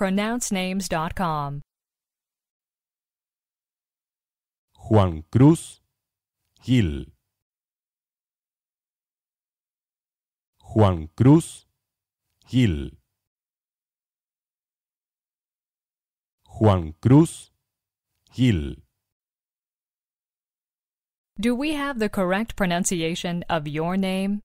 pronouncenames.com. Juan Cruz Gil. Juan Cruz Gil. Juan Cruz Gil. Do we have the correct pronunciation of your name?